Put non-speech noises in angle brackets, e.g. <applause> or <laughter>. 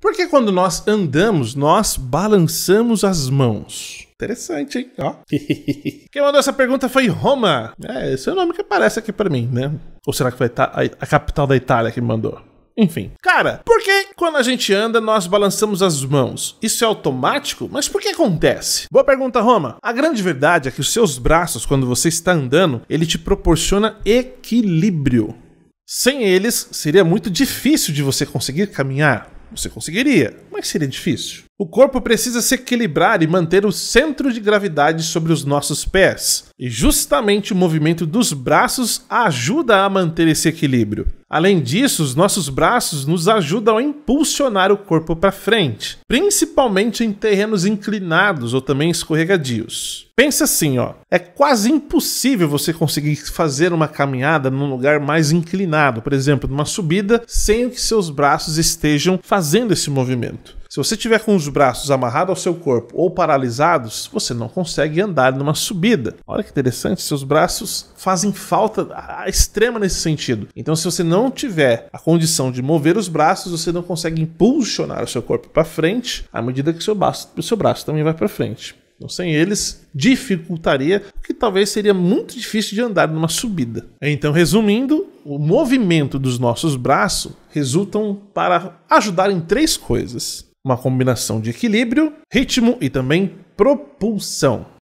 Porque quando nós andamos, nós balançamos as mãos. Interessante, hein? Ó. <laughs> Quem mandou essa pergunta foi Roma. É, esse é o nome que aparece aqui para mim, né? Ou será que foi a, a capital da Itália que mandou? Enfim. Cara, por que quando a gente anda nós balançamos as mãos? Isso é automático? Mas por que acontece? Boa pergunta, Roma. A grande verdade é que os seus braços, quando você está andando, ele te proporciona equilíbrio. Sem eles, seria muito difícil de você conseguir caminhar. Você conseguiria, mas seria difícil. O corpo precisa se equilibrar e manter o centro de gravidade sobre os nossos pés, e justamente o movimento dos braços ajuda a manter esse equilíbrio. Além disso, os nossos braços nos ajudam a impulsionar o corpo para frente, principalmente em terrenos inclinados ou também escorregadios. Pensa assim, ó, é quase impossível você conseguir fazer uma caminhada num lugar mais inclinado, por exemplo, numa subida, sem que seus braços estejam fazendo esse movimento. Se você tiver com os braços amarrados ao seu corpo ou paralisados, você não consegue andar numa subida. Olha que interessante, seus braços fazem falta extrema nesse sentido. Então, se você não tiver a condição de mover os braços, você não consegue impulsionar o seu corpo para frente à medida que o seu braço, o seu braço também vai para frente. Então, sem eles, dificultaria, o que talvez seria muito difícil de andar numa subida. Então, resumindo, o movimento dos nossos braços resultam para ajudar em três coisas uma combinação de equilíbrio, ritmo e também propulsão.